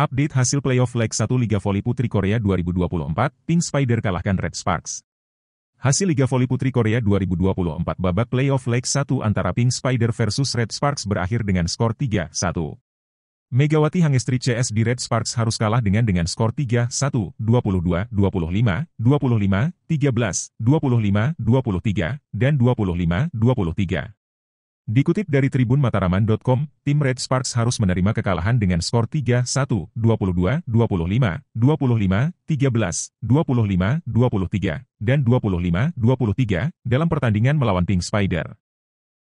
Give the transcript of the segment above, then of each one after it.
Update hasil playoff leg 1 Liga Voli Putri Korea 2024, Pink Spider kalahkan Red Sparks. Hasil Liga Voli Putri Korea 2024 babak playoff leg 1 antara Pink Spider versus Red Sparks berakhir dengan skor 3-1. Megawati Hangestri CS di Red Sparks harus kalah dengan dengan skor 3-1, 22, 25, 25, 13, 25, 23, dan 25, 23. Dikutip dari Tribun Mataraman.com, tim Red Sparks harus menerima kekalahan dengan skor 3-1, 22, 25, 25, 13, 25, 23, dan 25, 23 dalam pertandingan melawan Pink Spider.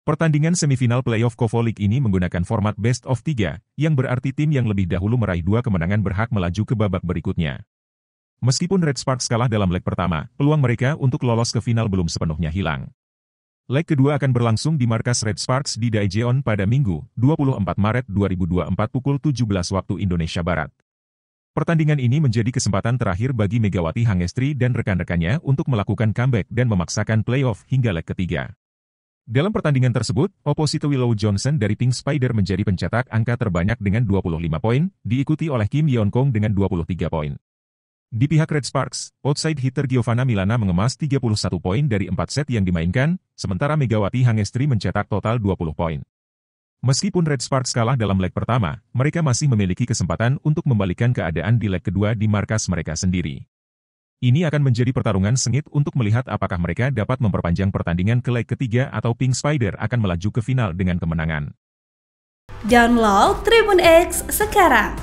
Pertandingan semifinal playoff Kovo League ini menggunakan format best of 3, yang berarti tim yang lebih dahulu meraih dua kemenangan berhak melaju ke babak berikutnya. Meskipun Red Sparks kalah dalam leg pertama, peluang mereka untuk lolos ke final belum sepenuhnya hilang. Leg kedua akan berlangsung di markas Red Sparks di Daejeon pada Minggu, 24 Maret 2024 pukul 17 waktu Indonesia Barat. Pertandingan ini menjadi kesempatan terakhir bagi Megawati Hangestri dan rekan-rekannya untuk melakukan comeback dan memaksakan playoff hingga leg ketiga. Dalam pertandingan tersebut, oposito Willow Johnson dari Pink Spider menjadi pencetak angka terbanyak dengan 25 poin, diikuti oleh Kim Yeon Kong dengan 23 poin. Di pihak Red Sparks, outside hitter Giovanna Milana mengemas 31 poin dari 4 set yang dimainkan, sementara Megawati Hangestri mencetak total 20 poin. Meskipun Red Sparks kalah dalam leg pertama, mereka masih memiliki kesempatan untuk membalikan keadaan di leg kedua di markas mereka sendiri. Ini akan menjadi pertarungan sengit untuk melihat apakah mereka dapat memperpanjang pertandingan ke leg ketiga atau Pink Spider akan melaju ke final dengan kemenangan. Download Tribun X sekarang